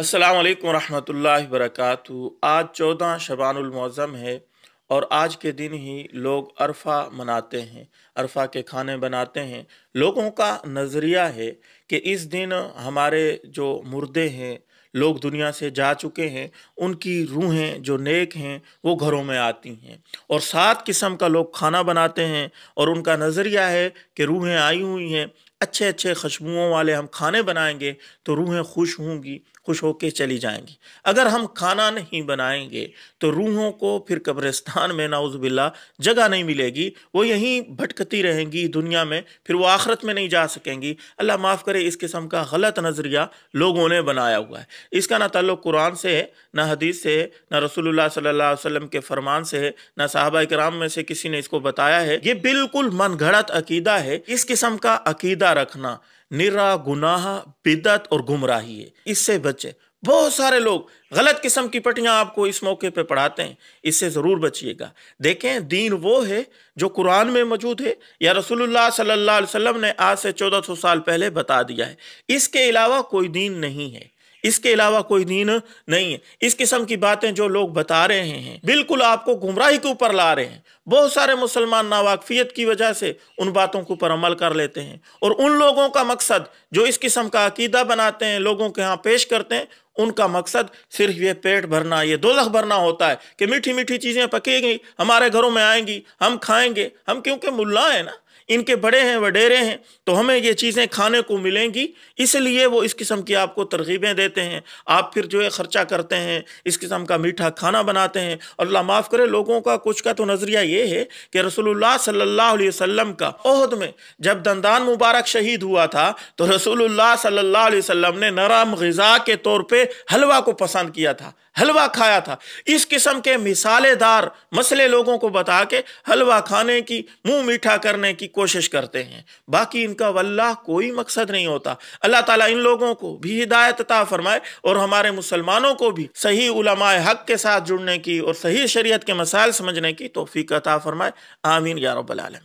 अस्सलाम वालेकुम रहमतुल्लाहि आज चौदह शबानमौज़म है और आज के दिन ही लोग अरफा मनाते हैं अरफा के खाने बनाते हैं लोगों का नज़रिया है कि इस दिन हमारे जो मुर्दे हैं लोग दुनिया से जा चुके हैं उनकी रूहें जो नेक हैं वो घरों में आती हैं और सात किस्म का लोग खाना बनाते हैं और उनका नज़रिया है कि रूहें आई हुई हैं अच्छे अच्छे खुशबुओं वाले हम खाने बनाएंगे तो रूहें खुश होंगी खुश होके चली जाएंगी अगर हम खाना नहीं बनाएंगे तो रूहों को फिर कब्रिस्तान में नाउजबिल्ला जगह नहीं मिलेगी वो यहीं भटकती रहेंगी दुनिया में फिर वो आखरत में नहीं जा सकेंगी अल्लाह माफ़ करे इस किस्म का गलत नज़रिया लोगों ने बनाया हुआ है इसका ना तल्लु कुरान से है ना हदीस से है ना रसूल सल्ला वसम के फरमान से है ना साहबा कराम में से किसी ने इसको बताया है ये बिल्कुल घड़त अकीदा है इस किस्म का अकीदा रोजा रखना निरा गुनाह बिदत और गुमराही है इससे बचे बहुत सारे लोग गलत किस्म की पटियां आपको इस मौके पे पढ़ाते हैं इससे ज़रूर बचिएगा देखें दीन वो है जो कुरान में मौजूद है या रसूलुल्लाह सल्लल्लाहु अलैहि वसल्लम ने आज से 1400 साल पहले बता दिया है इसके अलावा कोई दीन नहीं है इसके अलावा कोई दीन नहीं है इस किस्म की बातें जो लोग बता रहे हैं बिल्कुल आपको गुमराही के ऊपर ला रहे हैं बहुत सारे मुसलमान नावाकफियत की वजह से उन बातों के ऊपर अमल कर लेते हैं और उन लोगों का मकसद जो इस किस्म का अकीदा बनाते हैं लोगों के यहाँ पेश करते हैं उनका मकसद सिर्फ ये पेट भरना ये दोलख भरना होता है कि मीठी मीठी चीज़ें पकेगी हमारे घरों में आएंगी हम खाएंगे हम क्योंकि मुल्ला है ना इनके बड़े हैं वडेरे हैं तो हमें ये चीज़ें खाने को मिलेंगी इसलिए वो इस किस्म की आपको तरगीबें देते हैं आप फिर जो है ख़र्चा करते हैं इस किस्म का मीठा खाना बनाते हैं अल्लाह माफ़ करे लोगों का कुछ का तो नज़रिया ये है कि रसोल्ला सल्ला वसम का अहद में जब दंदान मुबारक शहीद हुआ था तो रसोल्ला सल्ला वसम ने नरम गज़ा के तौर पर हलवा को पसंद किया था हलवा खाया था इस किस्म के मिसालेदार मसले लोगों को बता के हलवा खाने की मुंह मीठा करने की कोई कोशिश करते हैं बाकी इनका वल्लाह कोई मकसद नहीं होता अल्लाह ताला इन लोगों को भी हिदायत ता फरमाए और हमारे मुसलमानों को भी सही उलमाए हक के साथ जुड़ने की और सही शरीयत के मसाइल समझने की तोफ़ी अता फरमाए आमीन या रब्बल